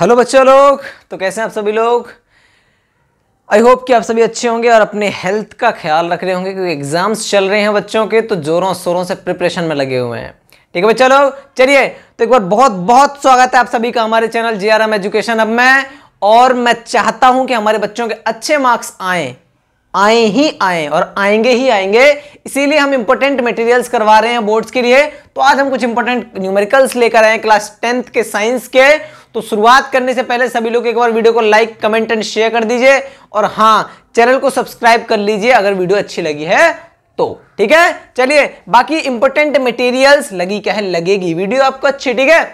hello बच्चों लोग तो कैसे हैं आप सभी लोग आई होप कि आप सभी अच्छे होंगे और अपने हेल्थ का ख्याल रख रहे होंगे क्योंकि एग्जाम्स चल रहे हैं बच्चों के तो जोरों शोरों से प्रिपरेशन में लगे हुए हैं ठीक है बच्चों लोग चलिए तो एक बार बहुत बहुत स्वागत है आप सभी का हमारे चैनल जी एजुकेशन अब मैं और मैं चाहता हूं कि हमारे बच्चों के अच्छे मार्क्स आएँ आए ही आए और आएंगे ही आएंगे इसीलिए हम इंपोर्टेंट मटेरियल्स करवा रहे हैं बोर्ड्स के लिए तो आज हम कुछ इंपोर्टेंट न्यूमेरिकल्स लेकर आए क्लास टेंथ के साइंस के तो शुरुआत करने से पहले सभी लोग एक बार वीडियो को लाइक कमेंट एंड शेयर कर दीजिए और हां चैनल को सब्सक्राइब कर लीजिए अगर वीडियो अच्छी लगी है तो ठीक है चलिए बाकी इंपोर्टेंट मटेरियल्स लगी क्या है लगेगी वीडियो आपको अच्छी ठीक है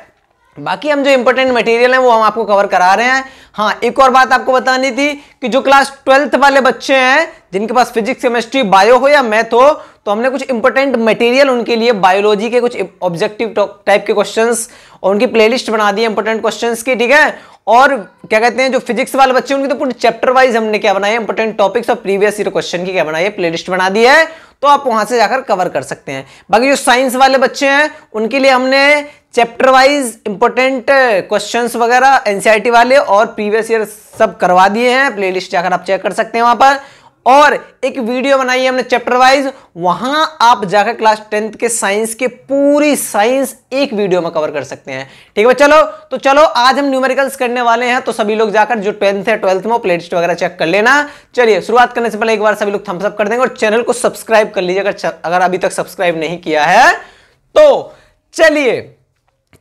बाकी हम जो इंपॉर्टेंट मटेरियल है वो हम आपको कवर करा रहे हैं हाँ एक और बात आपको बतानी थी कि जो क्लास ट्वेल्थ वाले बच्चे हैं जिनके पास फिजिक्स केमिस्ट्री बायो हो या मैथ हो तो हमने कुछ इंपॉर्टेंट मटेरियल उनके लिए बायोलॉजी के कुछ ऑब्जेक्टिव टाइप के क्वेश्चंस और उनकी प्लेलिस्ट बना दी है इंपॉर्टेंट क्वेश्चंस की ठीक है और क्या कहते हैं जो फिजिक्स वाले बच्चे उनके तो पूरे चैप्टर वाइज हमने क्या बनाया इंपॉर्टेंट टॉपिक्स और प्रीवियस ईयर क्वेश्चन की क्या बनाई है लिस्ट बना दी है तो आप वहां से जाकर कवर कर सकते हैं बाकी जो साइंस वाले बच्चे हैं उनके लिए हमने चैप्टर वाइज इंपॉर्टेंट क्वेश्चंस वगैरह एनसीईआरटी e वाले और प्रीवियस ईयर सब करवा दिए हैं प्लेलिस्ट जाकर आप चेक कर सकते हैं वहां पर और एक वीडियो बनाई है हमने चैप्टर वाइज वहां आप जाकर क्लास टेंथ के साइंस के पूरी साइंस एक वीडियो में कवर कर सकते हैं ठीक है चलो तो चलो आज हम न्यूमेरिकल्स करने वाले हैं तो सभी लोग जाकर जो टेंथ है ट्वेल्थ में प्लेलिस्ट वगैरह चेक कर लेना चलिए शुरुआत करने से पहले एक बार सभी लोग थम्सअप कर देंगे और चैनल को सब्सक्राइब कर लीजिए अगर अगर अभी तक सब्सक्राइब नहीं किया है तो चलिए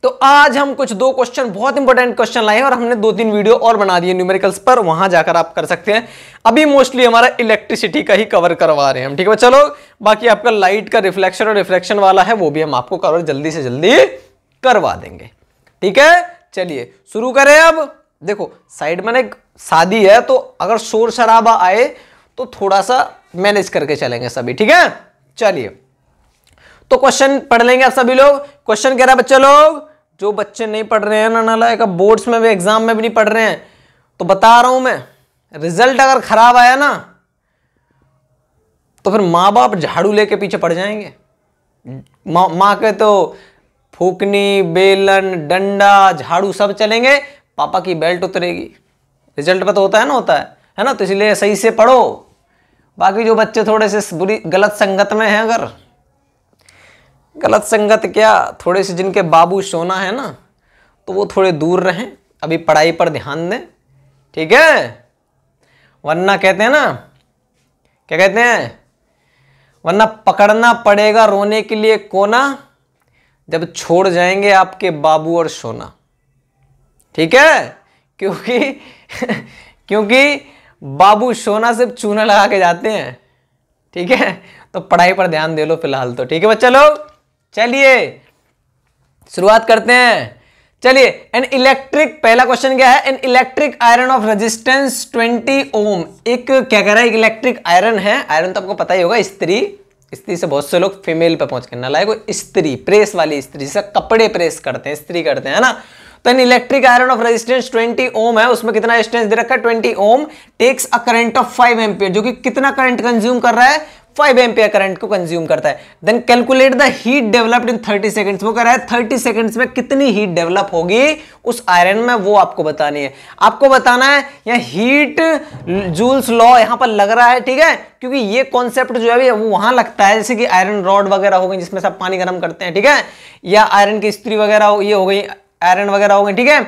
तो आज हम कुछ दो क्वेश्चन बहुत इंपॉर्टेंट क्वेश्चन लाए हैं और हमने दो तीन वीडियो और बना दिए न्यूमेरिकल्स पर वहां जाकर आप कर सकते हैं अभी मोस्टली हमारा इलेक्ट्रिसिटी का ही कवर करवा रहे हैं हम ठीक है तो चलो बाकी आपका लाइट का रिफ्लेक्शन और रिफ्लेक्शन वाला है वो भी हम आपको कवर जल्दी से जल्दी करवा देंगे ठीक है चलिए शुरू करें अब देखो साइड में एक शादी है तो अगर शोर शराबा आए तो थोड़ा सा मैनेज करके चलेंगे सभी ठीक है चलिए तो क्वेश्चन पढ़ लेंगे आप सभी लोग क्वेश्चन कह रहा है बच्चे लोग जो बच्चे नहीं पढ़ रहे हैं ना नालायक अब बोर्ड्स में भी एग्ज़ाम में भी नहीं पढ़ रहे हैं तो बता रहा हूँ मैं रिजल्ट अगर ख़राब आया ना तो फिर माँ बाप झाड़ू लेके पीछे पड़ जाएंगे माँ माँ के तो फूकनी बेलन डंडा झाड़ू सब चलेंगे पापा की बेल्ट उतरेगी रिजल्ट पर तो होता है ना होता है है ना तो इसलिए सही से पढ़ो बाकी जो बच्चे थोड़े से बुरी गलत संगत में हैं अगर गलत संगत क्या थोड़े से जिनके बाबू सोना है ना तो वो थोड़े दूर रहें अभी पढ़ाई पर ध्यान दें ठीक है वरना कहते हैं ना क्या कहते हैं वरना पकड़ना पड़ेगा रोने के लिए कोना जब छोड़ जाएंगे आपके बाबू और सोना ठीक है क्योंकि क्योंकि बाबू सोना सिर्फ चूना लगा के जाते हैं ठीक है तो पढ़ाई पर ध्यान दे लो फिलहाल तो ठीक है बच्चा लोग चलिए शुरुआत करते हैं चलिए एन इलेक्ट्रिक पहला क्वेश्चन क्या है an electric iron of resistance 20 ohm एक क्या कह रहा है इलेक्ट्रिक आयरन है आयरन तो आपको पता ही होगा स्त्री स्त्री से बहुत से लोग फीमेल पे पहुंच के नालायक स्त्री प्रेस वाली स्त्री से कपड़े प्रेस करते हैं स्त्री करते हैं ना तो an electric iron of resistance 20 ohm है उसमें कितना रेजिस्टेंस दे रखा है 20 ohm takes a current of 5 ampere जो कि कितना करंट कंज्यूम कर रहा है फाइव एम्पियर करंट को कंज्यूम करता है then calculate the heat developed in thirty seconds वो कह रहा है थर्टी सेकेंड्स में कितनी हीट डेवलप होगी उस आयरन में वो आपको बतानी है आपको बताना है या हीट जूल्स लॉ यहाँ पर लग रहा है ठीक है क्योंकि ये कॉन्सेप्ट जो है वो वहां लगता है जैसे कि आयरन रॉड वगैरह हो गई जिसमें सब पानी गर्म करते हैं ठीक है या आयरन की स्त्री वगैरह ये हो गई आयरन वगैरह हो गई ठीक है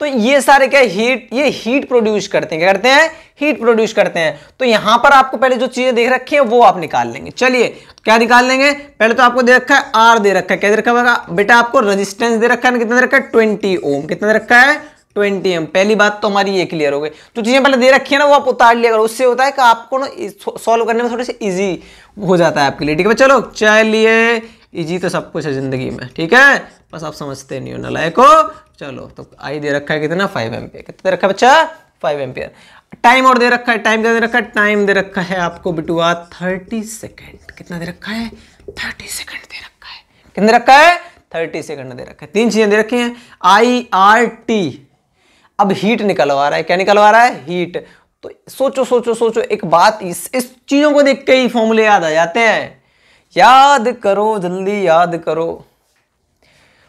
तो ये सारे क्या हीट ये हीट प्रोड्यूस करते हैं क्या करते हैं हीट प्रोड्यूस करते हैं तो यहां पर आपको पहले जो चीजें देख रखी है वो आप निकाल लेंगे चलिए क्या निकाल लेंगे पहले तो आपको दे रखा है आर दे रखा है क्या दे रखा होगा बेटा आपको रजिस्टेंस दे रखा है कितना दे रखा है ट्वेंटी ओम कितना दे रखा है ट्वेंटी एम पहली बात तो हमारी ये क्लियर हो गई जो चीज़ें पहले दे रखी है ना वो आप उतार लिया करो उससे होता है कि आपको ना सॉल्व करने में थोड़े से इजी हो जाता है आपके लिए ठीक है चलो चलिए इजी तो सब कुछ है ज़िंदगी में ठीक है बस आप समझते नहीं हो नलाय को चलो तो आई दे रखा है कितना फाइव एम्पियर कितना रखा है बच्चा फाइव एम्पियर टाइम और दे रखा है टाइम क्या दे रखा है टाइम दे रखा है आपको बिटुआ थर्टी सेकेंड कितना दे रखा है थर्टी सेकेंड दे रखा है कितना दे रखा है थर्टी सेकेंड दे रखा है तीन चीज़ें दे रखी हैं आई आर टी अब हीट निकलवा रहा है क्या निकलवा रहा है हीट तो सोचो सोचो सोचो एक बात इस इस चीज़ों को देख के ही फॉर्मूले याद आ जाते हैं याद करो जल्दी याद करो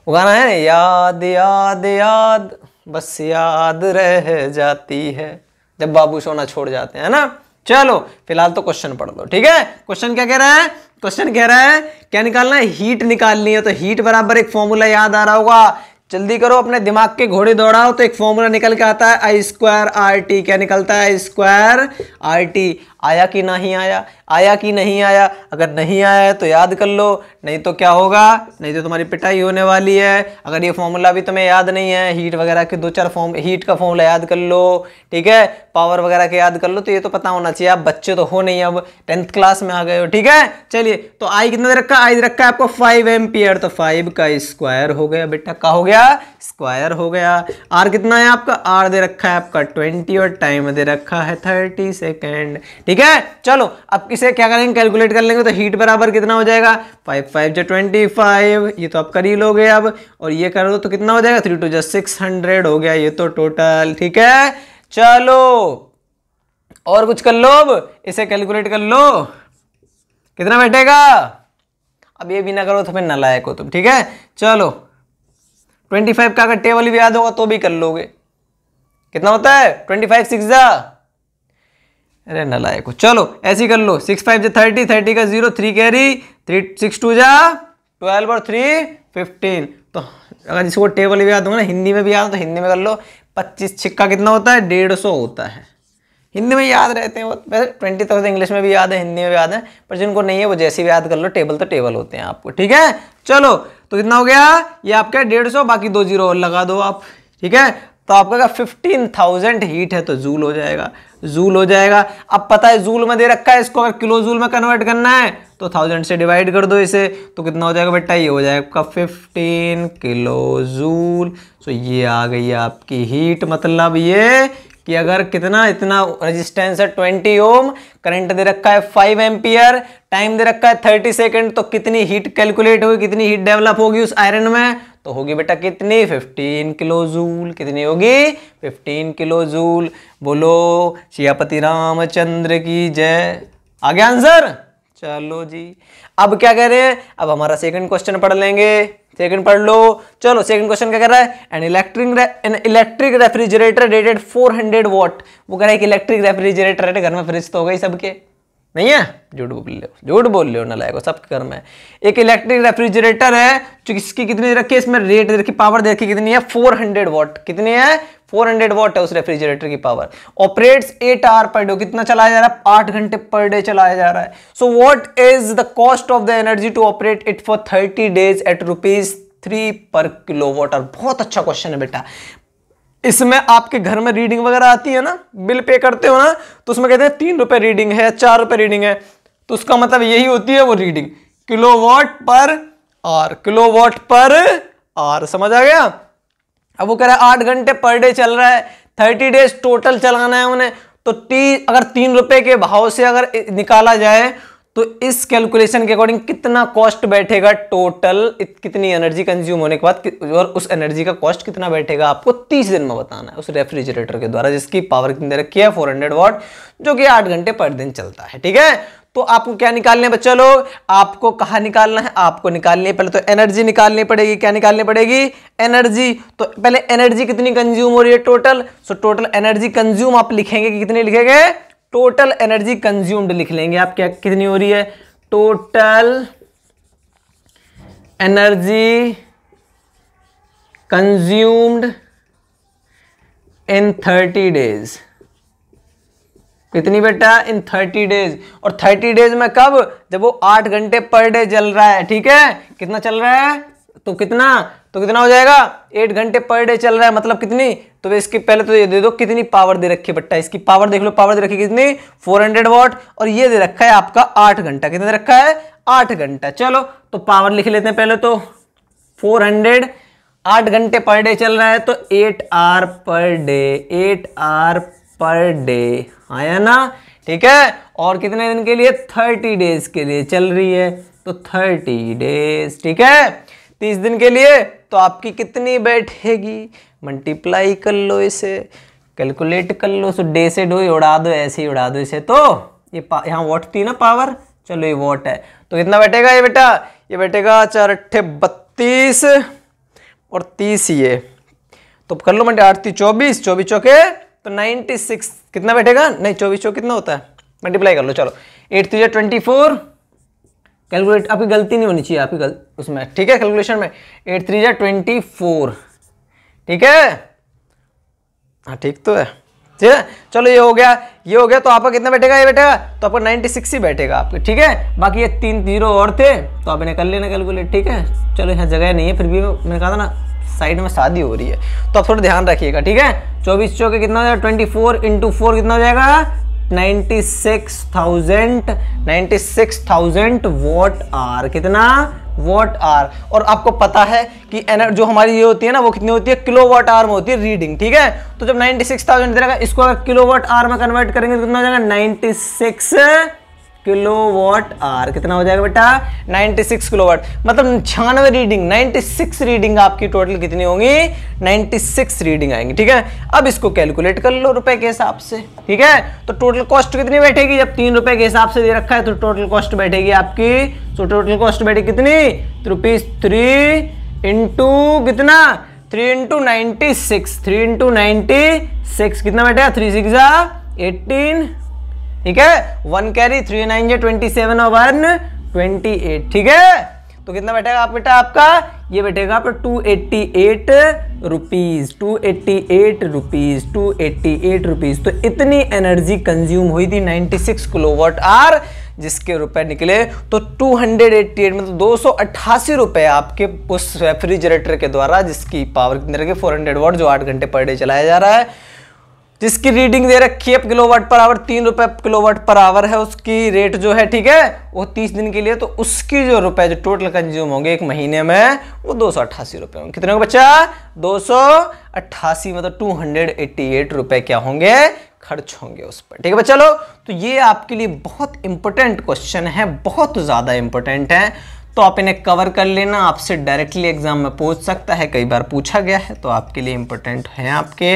वो गाना है याद याद याद बस याद रह जाती है जब बाबू सोना छोड़ जाते हैं ना चलो फिलहाल तो क्वेश्चन पढ़ लो ठीक है क्वेश्चन क्या कह रहा है क्वेश्चन कह रहा है क्या निकालना है हीट निकालनी है तो हीट बराबर एक फॉर्मूला याद आ रहा होगा जल्दी करो अपने दिमाग के घोड़े दौड़ाओ तो एक फॉर्मूला निकल के आता है आई स्क्वायर आर टी क्या निकलता है आई स्क्वायर आर टी आया कि नहीं आया आया कि नहीं आया अगर नहीं आया तो याद कर लो नहीं तो क्या होगा नहीं तो तुम्हारी पिटाई होने वाली है अगर ये फॉर्मूला भी तुम्हें याद नहीं है हीट वगैरह के दो चार फॉर्म हीट का फॉर्मूला याद कर लो ठीक है पावर वगैरह के याद कर लो तो ये तो पता होना चाहिए आप बच्चे तो हो नहीं अब टेंथ क्लास में आ गए हो ठीक है चलिए तो आई कितना रखा आई रखा है आपको फाइव एम्पियर तो फाइव का स्क्वायर हो गया बेटा का हो गया स्क्वायर हो गया आर कितना है आपका आर दे रखा है आपका ट्वेंटी और टाइम दे रखा है थर्टी सेकेंड ठीक है चलो अब इसे क्या करेंगे कैलकुलेट कर लेंगे तो हीट बराबर कितना हो जाएगा फाइव फाइव जो ट्वेंटी फाइव ये तो आप कर ही लोगे अब और ये कर दो तो कितना हो जाएगा थ्री टू जो सिक्स हंड्रेड हो गया ये तो टोटल ठीक है चलो और कुछ कर लो अब इसे कैलकुलेट कर लो कितना बैठेगा अब ये भी ना करो तो फिर नलायक हो तुम ठीक है चलो ट्वेंटी फाइव का अगर टेबल भी याद होगा तो भी कर लोगे कितना होता है ट्वेंटी फाइव सिक्स जा अरे न को चलो ऐसे ही कर लो सिक्स फाइव जा थर्टी थर्टी का zero three carry three six two जा ट्वेल्व और थ्री फिफ्टीन तो अगर जिसको टेबल भी याद होगा ना हिंदी में भी याद तो हिंदी में कर लो पच्चीस छिक्का कितना होता है डेढ़ सौ होता है हिंदी में याद रहते हैं वो वैसे ट्वेंटी थाउजेंड इंग्लिश में भी याद है हिंदी में भी याद है पर जिनको नहीं है वो जैसे भी याद कर लो टेबल तो टेबल होते हैं आपको ठीक है चलो तो कितना हो गया ये आपका डेढ़ सौ बाकी दो जीरो और लगा दो आप ठीक है तो आपका फिफ्टीन थाउजेंड हीट है तो जूल हो जाएगा जूल हो जाएगा अब पता है जूल में दे रखा है इसको अगर किलो जूल में कन्वर्ट करना है तो थाउजेंड से डिवाइड कर दो इसे तो कितना हो जाएगा बेटा ये हो जाएगा आपका फिफ्टीन किलो जूल सो ये आ गई आपकी हीट मतलब ये कि अगर कितना इतना रेजिस्टेंस है 20 ओम करंट दे रखा है 5 एम्पियर टाइम दे रखा है 30 सेकंड तो कितनी हीट कैलकुलेट होगी कितनी हीट डेवलप होगी उस आयरन में तो होगी बेटा कितनी 15 किलो जूल कितनी होगी 15 किलो जूल बोलो सियापति रामचंद्र की जय आ गया आंसर चलो जी अब क्या कह रहे हैं अब हमारा सेकंड क्वेश्चन पढ़ लेंगे सेकंड पढ़ लो चलो सेकंड क्वेश्चन क्या कह रहा है an electric an electric refrigerator rated 400 hundred watt वो कह रहा है कि इलेक्ट्रिक रेफ्रिजरेटर है तो घर में फ्रिज तो हो गई सबके नहीं है झूठ बोल लो झूठ बोल लो ना लाएगा सबके घर में एक इलेक्ट्रिक रेफ्रिजरेटर है जो इसकी कितनी रखी है इसमें रेट रखी पावर देखी कितनी है 400 वॉट कितनी है 400 वॉट है उस रेफ्रिजरेटर की power operates 8 hour per day कितना चलाया जा रहा है आठ घंटे पर डे चलाया जा रहा है so what is the cost of the energy to operate it for 30 days at rupees three per kilo watt बहुत अच्छा क्वेश्चन है बेटा इसमें आपके घर में रीडिंग वगैरह आती है ना बिल पे करते हो ना तो उसमें कहते हैं तीन रुपए रीडिंग है चार रुपए रीडिंग है तो उसका मतलब यही होती है वो reading kilo per hour kilo per hour समझ आ गया अब वो कह रहा है आठ घंटे पर डे चल रहा है थर्टी डेज टोटल चलाना है उन्हें तो ती, अगर तीन रुपए के भाव से अगर निकाला जाए तो इस कैलकुलेशन के अकॉर्डिंग कितना कॉस्ट बैठेगा टोटल कितनी एनर्जी कंज्यूम होने के बाद और उस एनर्जी का कॉस्ट कितना बैठेगा आपको 30 दिन में बताना है उस रेफ्रिजरेटर के द्वारा जिसकी पावर कितनी दे रखी है 400 वॉट जो कि 8 घंटे पर दिन चलता है ठीक है तो आपको क्या निकालने बच्चा लोग आपको कहा निकालना है आपको निकालने पहले तो एनर्जी निकालनी पड़ेगी क्या निकालनी पड़ेगी एनर्जी तो पहले एनर्जी कितनी कंज्यूम हो रही है total so total energy consume आप लिखेंगे कि कितनी लिखेंगे टोटल एनर्जी कंज्यूम्ड लिख लेंगे आप क्या कितनी हो रही है total energy consumed in thirty days कितनी बेटा इन थर्टी डेज और थर्टी डेज में कब जब वो आठ घंटे पर डे जल रहा है ठीक है कितना चल रहा है तो कितना तो कितना हो जाएगा एट घंटे पर डे चल रहा है मतलब कितनी तो इसके पहले तो ये दे दो कितनी पावर दे रखी है बट्टा इसकी पावर देख लो पावर दे रखी कितनी 400 हंड्रेड वॉट और ये दे रखा है आपका आठ घंटा कितना दे रखा है आठ घंटा चलो तो पावर लिख लेते हैं पहले तो 400 हंड्रेड आठ घंटे पर डे चल रहा है तो eight hour per day eight hour per day आया हाँ ना ठीक है और कितने दिन के लिए थर्टी डेज के लिए चल रही है तो थर्टी डेज ठीक है तीस दिन के लिए तो आपकी कितनी बैठेगी मल्टीप्लाई कर लो इसे कैलकुलेट कर लो सो डे से डो उड़ा दो ऐसे ही उड़ा दो इसे तो ये यहाँ वॉट थी ना पावर चलो ये वॉट है तो कितना बैठेगा ये बेटा ये बैठेगा चार अट्ठे बत्तीस और तीस ये तो कर लो मंडे आठ तीस चौबीस चौबीस चौके तो 96 सिक्स कितना बैठेगा नहीं चौबीस चौ कितना होता है मल्टीप्लाई कर लो चलो eight three twenty four calculate आपकी गलती नहीं होनी चाहिए आपकी गल उसमें ठीक है कैलकुलेशन में एट थ्री ट्वेंटी फोर ठीक है हाँ ठीक तो है ठीक है चलो ये हो गया ये हो गया तो आपका कितना बैठेगा ये बैठेगा तो आपका नाइन्टी सिक्स ही बैठेगा आपके ठीक है बाकी ये तीन जीरो और थे तो आप इन्हें कर लेना कैलकुलेट ठीक है चलो यहाँ जगह नहीं है फिर भी मैंने कहा था ना साइड में शादी हो रही है तो आप थोड़ा ध्यान रखिएगा ठीक है चौबीस चौके कितना हो जाएगा ट्वेंटी फोर कितना हो जाएगा 96,000 96,000 वॉट आर कितना वॉट आर और आपको पता है कि जो हमारी ये होती है ना वो कितनी होती है किलो वॉट आर में होती है रीडिंग ठीक है तो जब 96,000 सिक्स थाउजेंड इसको अगर किलो वॉट आर में कन्वर्ट करेंगे तो कितना हो जाएगा नाइन्टी किलो वॉट आर कितना हो जाएगा बेटा 96 सिक्स किलो वॉट मतलब छियानवे रीडिंग 96 रीडिंग आपकी टोटल कितनी होंगी 96 रीडिंग आएंगी ठीक है अब इसको कैलकुलेट कर लो रुपए के हिसाब से ठीक है तो टोटल कॉस्ट कितनी बैठेगी जब तीन रुपए के हिसाब से दे रखा है तो टोटल कॉस्ट बैठेगी आपकी तो टोटल कॉस्ट बैठेगी कितनी रुपीज थ्री इंटू कितना three into ninety six three into ninety six कितना बैठेगा थ्री सिक्स एटीन ठीक है वन कैरी थ्री नाइन जे ट्वेंटी सेवन और वन ट्वेंटी एट ठीक है तो कितना बैठेगा आप बेटा आपका ये बैठेगा आप two eighty eight rupees two eighty eight rupees two eighty eight rupees तो इतनी एनर्जी कंज्यूम हुई थी नाइन्टी सिक्स किलोवाट आर जिसके रुपए निकले तो 288 मतलब दो सौ रुपए आपके उस रेफ्रिजरेटर के द्वारा जिसकी पावर कितने रखे 400 वाट जो आठ घंटे पर डे चलाया जा रहा है जिसकी रीडिंग दे रखी है किलोवाट पर आवर तीन रुपए किलोवाट पर आवर है उसकी रेट जो है ठीक है वो तीस दिन के लिए तो उसकी जो रुपए जो टोटल कंज्यूम होंगे एक महीने में वो दो सौ अट्ठासी रुपए होंगे कितने बच्चा दो सौ अट्ठासी मतलब टू हंड्रेड एट्टी एट रुपए क्या होंगे खर्च होंगे उस पर ठीक है बच्चा लो तो ये आपके लिए बहुत इंपॉर्टेंट क्वेश्चन है बहुत ज़्यादा इंपॉर्टेंट है तो आप इन्हें कवर कर लेना आपसे डायरेक्टली एग्ज़ाम में पूछ सकता है कई बार पूछा गया है तो आपके लिए इंपॉर्टेंट है आपके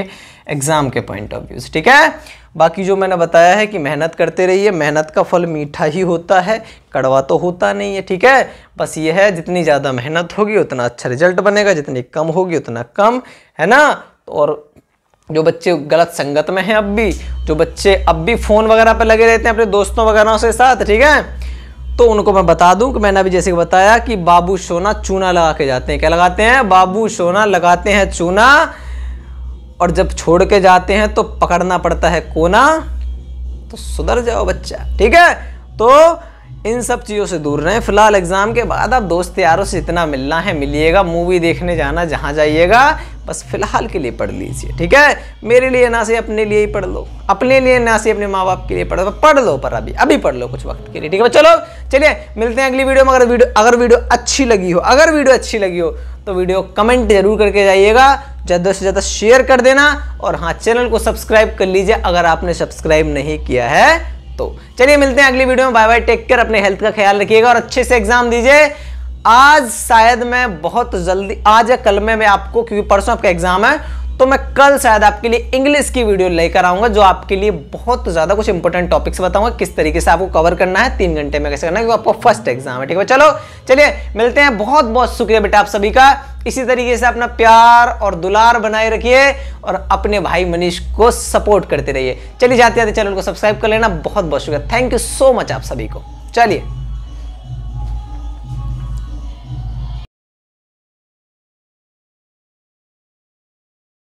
एग्ज़ाम के पॉइंट ऑफ व्यूज़ ठीक है बाकी जो मैंने बताया है कि मेहनत करते रहिए मेहनत का फल मीठा ही होता है कड़वा तो होता नहीं है ठीक है बस ये है जितनी ज़्यादा मेहनत होगी उतना अच्छा रिजल्ट बनेगा जितनी कम होगी उतना कम है ना और जो बच्चे गलत संगत में हैं अब भी जो बच्चे अब भी फ़ोन वगैरह पर लगे रहते हैं अपने दोस्तों वगैरह से साथ ठीक है तो उनको मैं बता दूं कि मैंने अभी जैसे बताया कि बाबू सोना चूना लगा के जाते हैं क्या लगाते हैं बाबू सोना लगाते हैं चूना और जब छोड़ के जाते हैं तो पकड़ना पड़ता है कोना तो सुधर जाओ बच्चा ठीक है तो इन सब चीज़ों से दूर रहें फिलहाल एग्ज़ाम के बाद आप दोस्त यारों से इतना मिलना है मिलिएगा मूवी देखने जाना जहाँ जाइएगा बस फिलहाल के लिए पढ़ लीजिए ठीक है मेरे लिए ना से अपने लिए ही पढ़ लो अपने लिए ना से अपने माँ बाप के लिए पढ़ लो पढ़ लो पर अभी अभी पढ़ लो कुछ वक्त के लिए ठीक है चलो चलिए मिलते हैं अगली वीडियो में अगर वीडियो अगर वीडियो अच्छी लगी हो अगर वीडियो अच्छी लगी हो तो वीडियो कमेंट जरूर करके जाइएगा ज़्यादा से ज़्यादा शेयर कर देना और हाँ चैनल को सब्सक्राइब कर लीजिए अगर आपने सब्सक्राइब नहीं किया है तो चलिए मिलते हैं अगली वीडियो में बाय बाय टेक केयर अपने हेल्थ का ख्याल रखिएगा और अच्छे से एग्जाम दीजिए आज शायद मैं बहुत जल्दी आज या कल में मैं आपको क्योंकि परसों आपका एग्जाम है तो मैं कल शायद आपके लिए इंग्लिश की वीडियो लेकर आऊंगा जो आपके लिए बहुत ज़्यादा कुछ इंपॉर्टेंट टॉपिक्स बताऊंगा किस तरीके से आपको कवर करना है तीन घंटे में कैसे करना है क्योंकि आपको फर्स्ट एग्जाम है ठीक है चलो चलिए मिलते हैं बहुत बहुत शुक्रिया बेटा आप सभी का इसी तरीके से अपना प्यार और दुलार बनाए रखिए और अपने भाई मनीष को सपोर्ट करते रहिए चलिए जाते जाते चैनल को सब्सक्राइब कर लेना बहुत बहुत शुक्रिया थैंक यू सो मच आप सभी को चलिए